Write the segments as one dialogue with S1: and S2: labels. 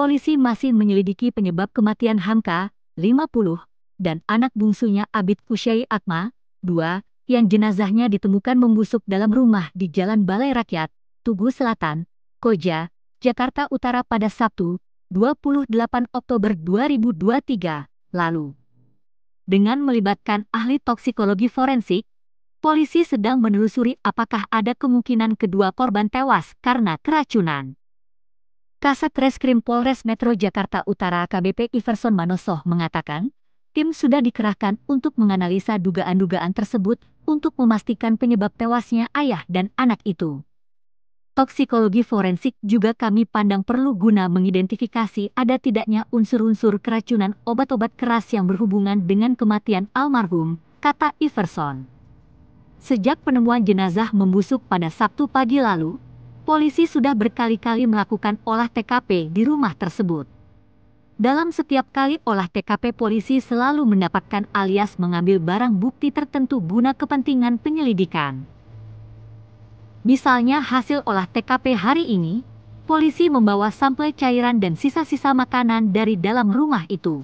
S1: Polisi masih menyelidiki penyebab kematian Hamka, 50, dan anak bungsunya Abid Kusyai Akma 2, yang jenazahnya ditemukan membusuk dalam rumah di Jalan Balai Rakyat, Tugu Selatan, Koja, Jakarta Utara pada Sabtu, 28 Oktober 2023 lalu. Dengan melibatkan ahli toksikologi forensik, polisi sedang menelusuri apakah ada kemungkinan kedua korban tewas karena keracunan. Kasat Reskrim Polres Metro Jakarta Utara KBP Iverson Manosoh mengatakan, tim sudah dikerahkan untuk menganalisa dugaan-dugaan tersebut untuk memastikan penyebab tewasnya ayah dan anak itu. Toksikologi forensik juga kami pandang perlu guna mengidentifikasi ada tidaknya unsur-unsur keracunan obat-obat keras yang berhubungan dengan kematian almarhum, kata Iverson. Sejak penemuan jenazah membusuk pada Sabtu pagi lalu, Polisi sudah berkali-kali melakukan olah TKP di rumah tersebut. Dalam setiap kali olah TKP polisi selalu mendapatkan alias mengambil barang bukti tertentu guna kepentingan penyelidikan. Misalnya hasil olah TKP hari ini, polisi membawa sampel cairan dan sisa-sisa makanan dari dalam rumah itu.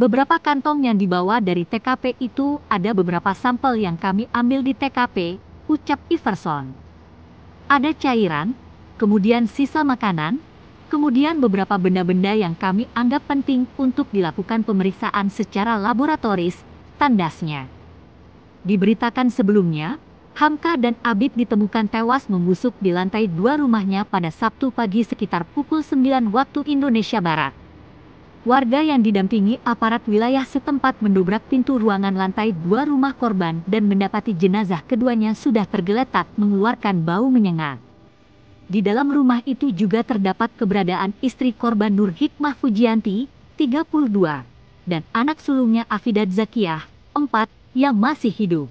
S1: Beberapa kantong yang dibawa dari TKP itu ada beberapa sampel yang kami ambil di TKP ucap Iverson. Ada cairan, kemudian sisa makanan, kemudian beberapa benda-benda yang kami anggap penting untuk dilakukan pemeriksaan secara laboratoris, tandasnya. Diberitakan sebelumnya, Hamka dan Abid ditemukan tewas membusuk di lantai dua rumahnya pada Sabtu pagi sekitar pukul 9 waktu Indonesia Barat warga yang didampingi aparat wilayah setempat mendobrak pintu ruangan lantai dua rumah korban dan mendapati jenazah keduanya sudah tergeletak mengeluarkan bau menyengat. Di dalam rumah itu juga terdapat keberadaan istri korban Nur Hikmah Fujianti, 32, dan anak sulungnya Afidat Zakiah, 4, yang masih hidup.